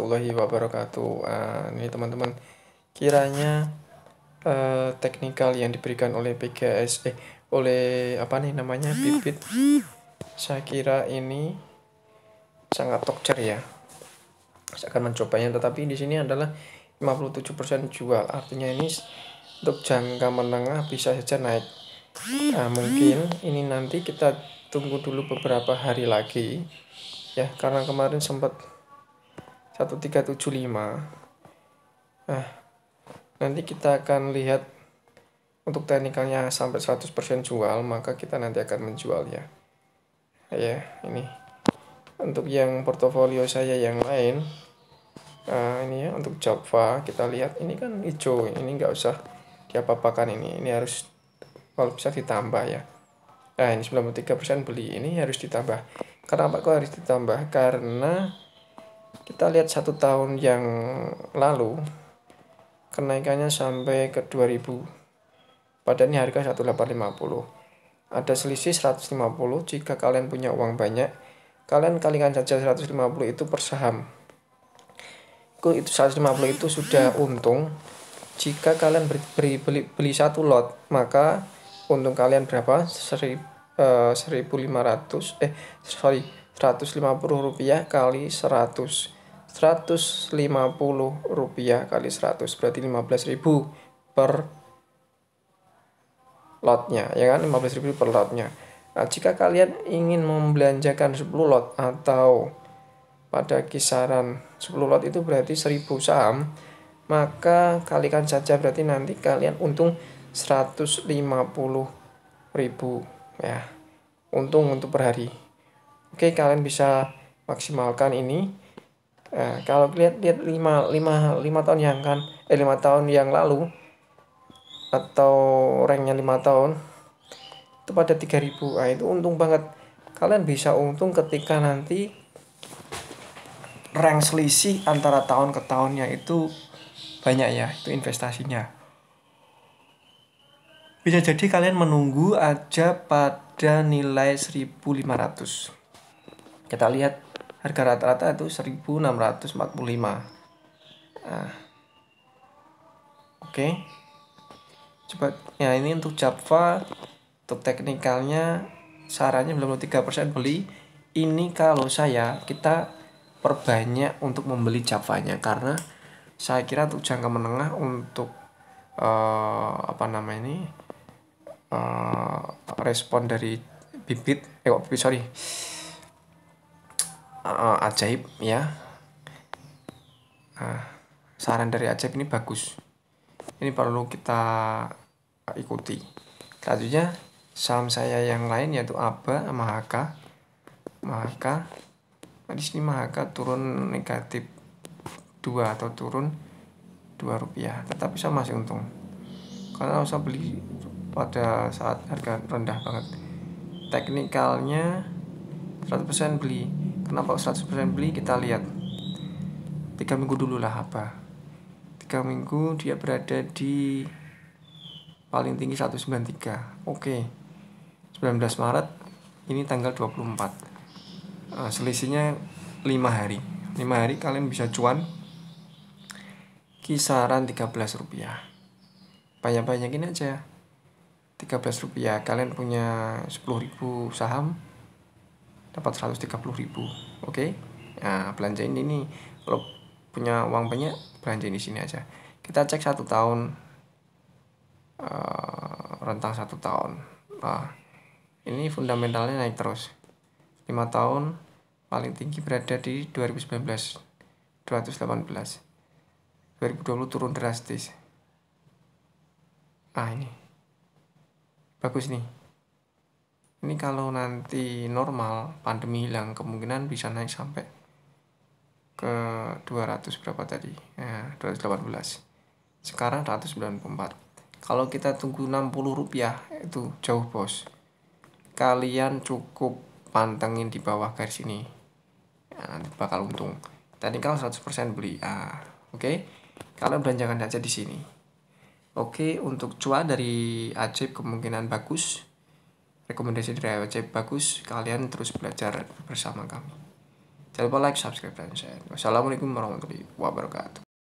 warahmatullahi wabarakatuh. Uh, ah, ini teman-teman kiranya uh, teknikal yang diberikan oleh PGS eh oleh apa nih namanya bibit saya kira ini sangat tokcer ya saya akan mencobanya tetapi di sini adalah 57% jual artinya ini untuk jangka menengah bisa saja naik nah, mungkin ini nanti kita tunggu dulu beberapa hari lagi ya karena kemarin sempat 1375 nah nanti kita akan lihat untuk teknikalnya sampai 100% jual maka kita nanti akan menjualnya ya ini untuk yang portofolio saya yang lain nah ini ya untuk Java kita lihat ini kan hijau ini nggak usah diapa-apakan ini ini harus kalau bisa ditambah ya nah ini 93% beli ini harus ditambah kenapa kok harus ditambah karena kita lihat satu tahun yang lalu kenaikannya sampai ke 2000 padahal ini harga 1850 ada selisih 150 jika kalian punya uang banyak kalian kalikan saja 150 itu per saham itu 150 itu sudah untung jika kalian beri beli, beli satu lot maka untung kalian berapa? 1000, eh, 1500 eh sorry 150 rupiah kali 100 150 rupiah kali 100 berarti 15.000 per lotnya ya kan 15.000 per lotnya nah, jika kalian ingin membelanjakan 10 lot atau pada kisaran 10 lot itu berarti 1000 saham maka kalikan saja berarti nanti kalian untung 150 ribu ya untung untuk per hari Oke, kalian bisa maksimalkan ini. Eh, kalau lihat-lihat 5 5 5 tahun yang kan eh 5 tahun yang lalu atau ranknya 5 tahun itu pada 3000. Nah, itu untung banget. Kalian bisa untung ketika nanti rank selisih antara tahun ke tahunnya itu banyak ya, itu investasinya bisa jadi kalian menunggu aja pada nilai 1500 kita lihat harga rata-rata itu 1645 nah, oke okay. coba ya ini untuk Java untuk teknikalnya sarannya belum 3% beli ini kalau saya kita perbanyak untuk membeli Javanya karena saya kira untuk jangka menengah untuk uh, apa nama ini uh, respon dari bibit eh sorry uh, ajaib ya uh, saran dari ajaib ini bagus ini perlu kita ikuti selanjutnya saham saya yang lain yaitu aba mahaka mahaka nah, di sini mahaka turun negatif dua atau turun dua rupiah tetapi saya masih untung karena saya beli pada saat harga rendah banget teknikalnya 100% beli kenapa 100% beli kita lihat tiga minggu dulu lah apa tiga minggu dia berada di paling tinggi 193 oke okay. 19 Maret ini tanggal 24 uh, eh, selisihnya 5 hari 5 hari kalian bisa cuan kisaran 13 rupiah banyak-banyakin aja 13 rupiah kalian punya 10.000 saham dapat 130 ribu oke okay? nah belanjain ini kalau punya uang banyak belanjain di sini aja kita cek satu tahun uh, rentang satu tahun nah, ini fundamentalnya naik terus lima tahun paling tinggi berada di 2019 218 2020 turun drastis ah ini bagus nih ini kalau nanti normal pandemi hilang kemungkinan bisa naik sampai ke 200 berapa tadi ya 218 sekarang 194 kalau kita tunggu 60 rupiah itu jauh bos kalian cukup pantengin di bawah garis ini ya, nanti bakal untung tadi kalau 100% beli ah oke okay? kalian belanjakan aja di sini oke okay, untuk cuan dari Ajib kemungkinan bagus rekomendasi dari AWC bagus, kalian terus belajar bersama kami. Jangan lupa like, subscribe, dan share. Wassalamualaikum warahmatullahi wabarakatuh.